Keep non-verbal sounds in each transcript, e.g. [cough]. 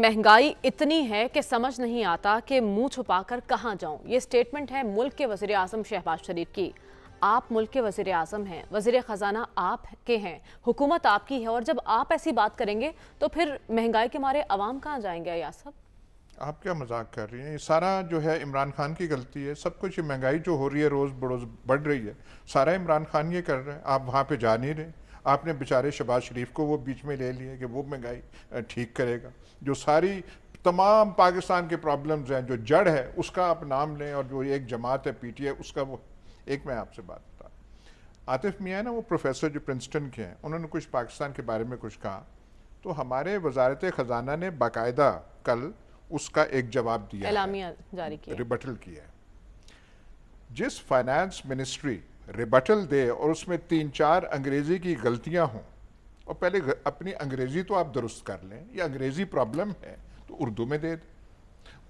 महंगाई इतनी है कि समझ नहीं आता कि मुंह छुपाकर कहाँ जाऊं ये स्टेटमेंट है मुल्क के वजीर आजम शहबाज शरीफ की आप मुल्क के वजीर आजम हैं वजीर ख़जाना आप के हैं हुकूमत आपकी है और जब आप ऐसी बात करेंगे तो फिर महंगाई के मारे आवाम कहाँ जाएंगे या सब आप क्या मजाक कर रही हैं ये सारा जो है इमरान खान की गलती है सब कुछ महंगाई जो हो रही है रोज़ बड़ोज बढ़ रही है सारा इमरान खान ये कर रहे हैं आप वहाँ पर जा नहीं रहे आपने बेचारे शबाज शरीफ को वो बीच में ले लिए कि वो महंगाई ठीक करेगा जो सारी तमाम पाकिस्तान के प्रॉब्लम्स हैं जो जड़ है उसका आप नाम लें और जो एक जमात है पी उसका वो एक मैं आपसे बात बता आतिफ मियाँ ना वो प्रोफेसर जो प्रिंसटन के हैं उन्होंने कुछ पाकिस्तान के बारे में कुछ कहा तो हमारे वजारत ख़जाना ने बाकायदा कल उसका एक जवाब दिया जारी किया रिबटल किया जिस फाइनेंस मिनिस्ट्री रिबटल दे और उसमें तीन चार अंग्रेज़ी की गलतियाँ हों और पहले अपनी अंग्रेज़ी तो आप दुरुस्त कर लें या अंग्रेज़ी प्रॉब्लम है तो उर्दू में दे दें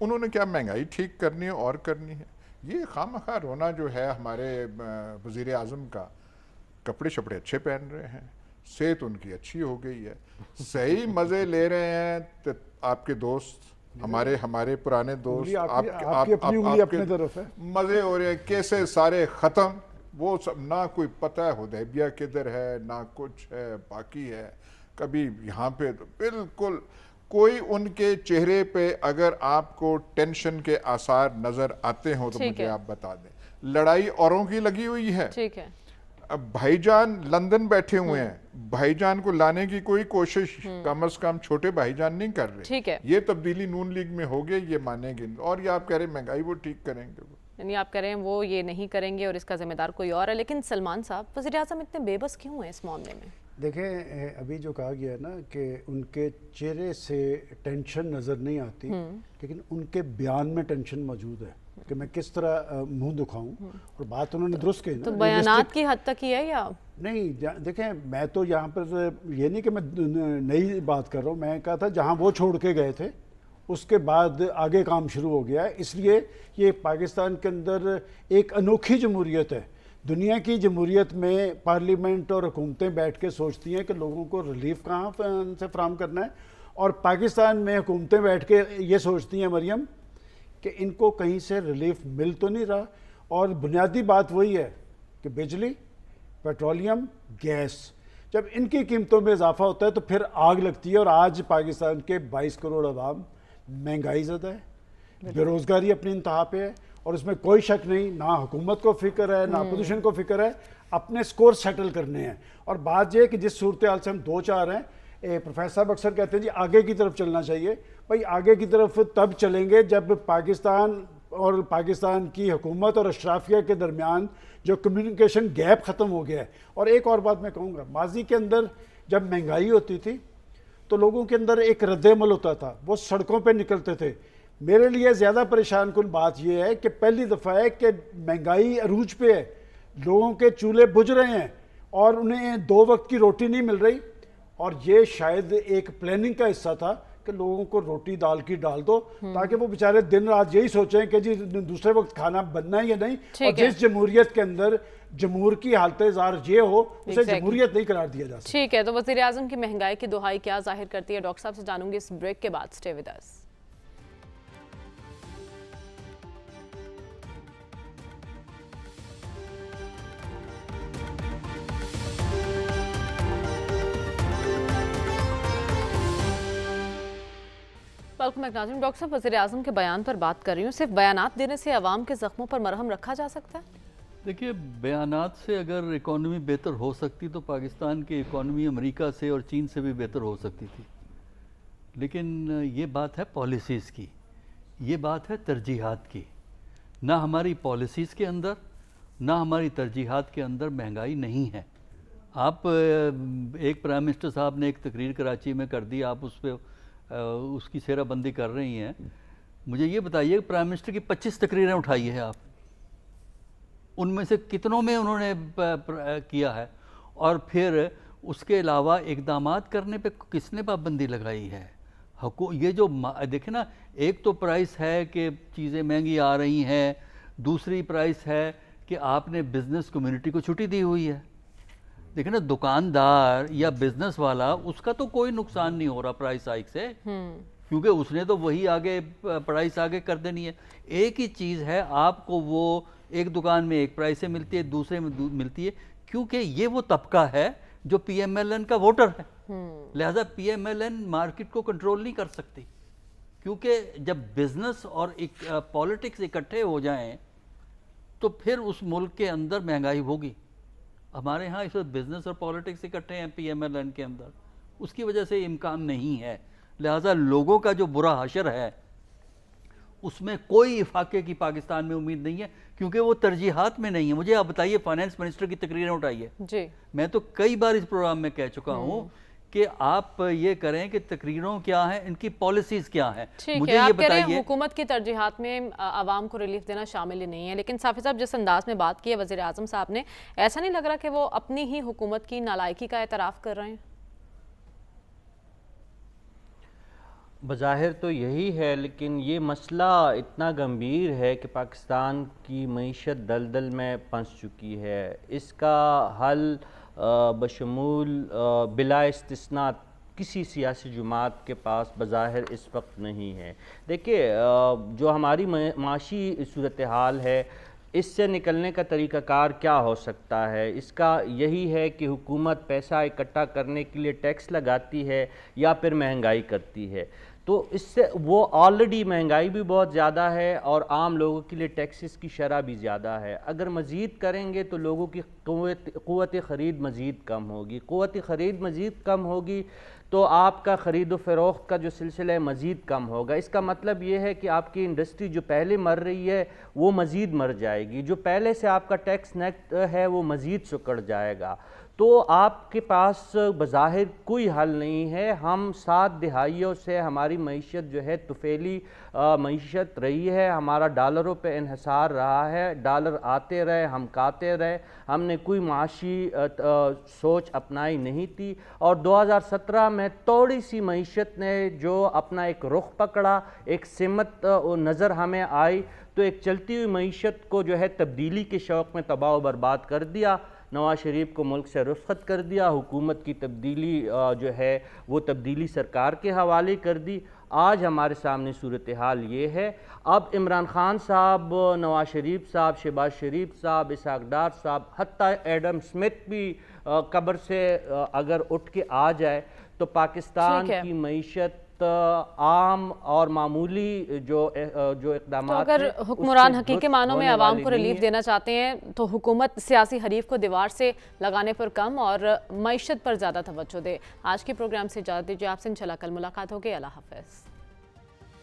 उन्होंने क्या महंगाई ठीक करनी है और करनी है ये खाम खा रोना जो है हमारे वजीर अजम का कपड़े शपड़े अच्छे पहन रहे हैं सेहत उनकी अच्छी हो गई है सही [laughs] मज़े ले रहे हैं तो आपके दोस्त हमारे हमारे पुराने दोस्त आपके, आप, आप, आप, आप, मज़े हो रहे हैं कैसे सारे ख़त्म वो सब ना कोई पता है हदैबिया किधर है ना कुछ है बाकी है कभी यहाँ पे तो बिल्कुल कोई उनके चेहरे पे अगर आपको टेंशन के आसार नज़र आते हो तो मुझे आप बता दें लड़ाई औरों की लगी हुई है ठीक है भाईजान लंदन बैठे हुए हम्म। हैं भाईजान को लाने की कोई कोशिश हम्म। कम अज कम छोटे भाईजान नहीं कर रहे ठीक है ये तब्दीली नून लीग में होगी ये मानेंगे और ये आप कह रहे महंगाई वो ठीक करेंगे यानी आप कह रहे हैं वो ये नहीं करेंगे और इसका जिम्मेदार कोई और है लेकिन सलमान साहब वजी अजम इतने बेबस क्यों हैं इस मामले में देखें अभी जो कहा गया ना कि उनके चेहरे से टेंशन नज़र नहीं आती हम्म। लेकिन उनके बयान में टेंशन मौजूद है कि मैं किस तरह मुंह दुखाऊं हम्म। और बात उन्होंने दुरुस्त की तो बयानात की हद तक ही है या नहीं देखें मैं तो यहाँ पर ये नहीं कि मैं नई बात कर रहा हूँ मैं कहा था जहाँ वो छोड़ के गए थे उसके बाद आगे काम शुरू हो गया है इसलिए ये पाकिस्तान के अंदर एक अनोखी जमहूरीत है दुनिया की जमहूरीत में पार्लियामेंट और हुकूमतें बैठ के सोचती हैं कि लोगों को रिलीफ कहाँ से फ्राहम करना है और पाकिस्तान में हुकूमतें बैठ के ये सोचती हैं मरियम कि इनको कहीं से रिलीफ मिल तो नहीं रहा और बुनियादी बात वही है कि बिजली पेट्रोलियम गैस जब इनकी कीमतों में इजाफा होता है तो फिर आग लगती है और आज पाकिस्तान के 22 करोड़ आवाम महंगाई ज़्यादा है बेरोज़गारी अपनी इंतहा पे है और उसमें कोई शक नहीं ना हुकूमत को फिक्र है ना हम्म। अपोजिशन को फिक्र है अपने स्कोर सेटल करने हैं और बात यह है कि जिस सूरत हाल से हम दो चार हैं ए, प्रोफेसर साहब अक्सर कहते हैं जी आगे की तरफ चलना चाहिए भाई आगे की तरफ तब चलेंगे जब पाकिस्तान और पाकिस्तान की हुकूमत और अशराफिया के दरमियान जो कम्युनिकेशन गैप ख़त्म हो गया है और एक और बात मैं कहूँगा माजी के अंदर जब महंगाई होती थी तो लोगों के अंदर एक रद्दमल होता था वो सड़कों पे निकलते थे मेरे लिए ज़्यादा परेशान कुल बात यह है कि पहली दफ़ा है कि महंगाई अरूज पे है लोगों के चूल्हे बुझ रहे हैं और उन्हें दो वक्त की रोटी नहीं मिल रही और ये शायद एक प्लानिंग का हिस्सा था कि लोगों को रोटी दाल की डाल दो ताकि वो बेचारे दिन रात यही सोचें कि जी दूसरे वक्त खाना बनना है या नहीं और जिस जमहूरियत के अंदर जमूर की हालत जार ये हो उसे exactly. नहीं करार दिया जा सकता ठीक है तो वजी अजम की महंगाई की दुहाई क्या जाहिर करती है डॉक्टर साहब से जानूंगी इस ब्रेक के बाद stay with us welcome Nazim doctor साहब वजी अजम के बयान पर बात कर रही हूँ सिर्फ बयान देने से आवाम के ज़ख्मों पर मरहम रखा जा सकता है देखिए बयान से अगर इकानमी बेहतर हो सकती तो पाकिस्तान की इकॉनमी अमरीका से और चीन से भी बेहतर हो सकती थी लेकिन ये बात है पॉलिसीज़ की ये बात है तरजीहत की ना हमारी पॉलिसीज़ के अंदर ना हमारी तरजीहत के अंदर महंगाई नहीं है आप एक प्राइम मिनिस्टर साहब ने एक तकरीर कराची में कर दी आप उस पर उसकी सेराबंदी कर रही हैं मुझे ये बताइए प्राइम मिनिस्टर की 25 तकरीरें उठाई है आप उनमें से कितनों में उन्होंने किया है और फिर उसके अलावा इकदाम करने पे किसने पाबंदी लगाई है हको ये जो देखे ना एक तो प्राइस है कि चीज़ें महंगी आ रही हैं दूसरी प्राइस है कि आपने बिज़नेस कम्युनिटी को छुट्टी दी हुई है देखिए ना दुकानदार या बिजनेस वाला उसका तो कोई नुकसान नहीं हो रहा प्राइस हाइक से हम्म। क्योंकि उसने तो वही आगे प्राइस आगे कर देनी है एक ही चीज़ है आपको वो एक दुकान में एक प्राइस से मिलती है दूसरे में मिलती है क्योंकि ये वो तबका है जो पीएमएलएन का वोटर है हम्म। लिहाजा पीएमएलएन मार्केट को कंट्रोल नहीं कर सकती क्योंकि जब बिजनेस और पॉलिटिक्स इकट्ठे हो जाएं तो फिर उस मुल्क के अंदर महंगाई होगी हमारे यहाँ इस बिजनेस और पॉलिटिक्स इकट्ठे हैं पी के अंदर उसकी वजह से इम्कान नहीं है लिहाजा लोगों का जो बुरा हशर है उसमें कोई इफाके की पाकिस्तान में उम्मीद नहीं है क्योंकि वो तरजीहत में नहीं है मुझे आप बताइए फाइनेंस मिनिस्टर की तकरीरें उठाइए मैं तो कई बार इस प्रोग्राम में कह चुका हूँ हम्म। कि आप ये करें कि तकरीरों क्या हैं इनकी पॉलिसीज क्या हैं मुझे है, ये बताइए हुकूमत की तरजीहत में आवाम को रिलीफ देना शामिल ही नहीं है लेकिन साफी साहब जिस अंदाज में बात की है वजी अजम साहब ने ऐसा नहीं लग रहा कि वो अपनी ही हुकूमत की नालायकी का एतराफ़ कर रहे हैं बज़ाहिर तो यही है लेकिन ये मसला इतना गंभीर है कि पाकिस्तान की मीशत दलदल में फंस चुकी है इसका हल बशमूल बिला इस्तना किसी सियासी जमात के पास बज़ाहिर इस वक्त नहीं है देखिए जो हमारी माशी सूरत हाल है इससे निकलने का तरीक़ाकार क्या हो सकता है इसका यही है कि हुकूमत पैसा इकट्ठा करने के लिए टैक्स लगाती है या फिर महंगाई करती है तो इससे वो ऑलरेडी महंगाई भी बहुत ज़्यादा है और आम लोगों के लिए टैक्सेस की शरह भी ज़्यादा है अगर मज़ीद करेंगे तो लोगों की क़वत ख़रीद मज़ीद कम होगी क़वत ख़रीद मज़ीद कम होगी तो आपका ख़रीद फ़रोख्त का जो सिलसिला है मज़ीद कम होगा इसका मतलब ये है कि आपकी इंडस्ट्री जो पहले मर रही है वो मज़ीद मर जाएगी जो पहले से आपका टैक्स नेक्ट है वो मज़ीद सुकड़ जाएगा तो आपके पास बाहिर कोई हल नहीं है हम सात दहाइयों से हमारी मीशत जो है तुफेली मीशत रही है हमारा डॉलरों पे इहसार रहा है डॉलर आते रहे हम काते रहे हमने कोई माशी सोच अपनाई नहीं थी और 2017 में थोड़ी सी मीशत ने जो अपना एक रुख पकड़ा एक सिमत नज़र हमें आई तो एक चलती हुई मीशत को जो है तब्दीली के शौक़ में तबाह बर्बाद कर दिया नवाज शरीफ को मुल्क से रस्खत कर दिया हुकूमत की तब्दीली जो है वो तब्दीली सरकार के हवाले कर दी आज हमारे सामने सूरत हाल ये है अब इमरान ख़ान साहब नवाज शरीफ साहब शहबाज शरीफ साहब इसाक डार साहब हती एडम स्मिथ भी कब्र से अगर उठ के आ जाए तो पाकिस्तान की मीशत तो आम और मामूली जो जो इकदाम तो अगर हुक्मरान हकीकी मानों में आवाम को रिलीफ देना चाहते हैं तो हुकूमत सियासी हरीफ को दीवार से लगाने पर कम और मीशत पर ज़्यादा तवज्जो दे आज के प्रोग्राम से इजाज़त दीजिए आपसे चला कल मुलाकात होगी अल्लाह हाफ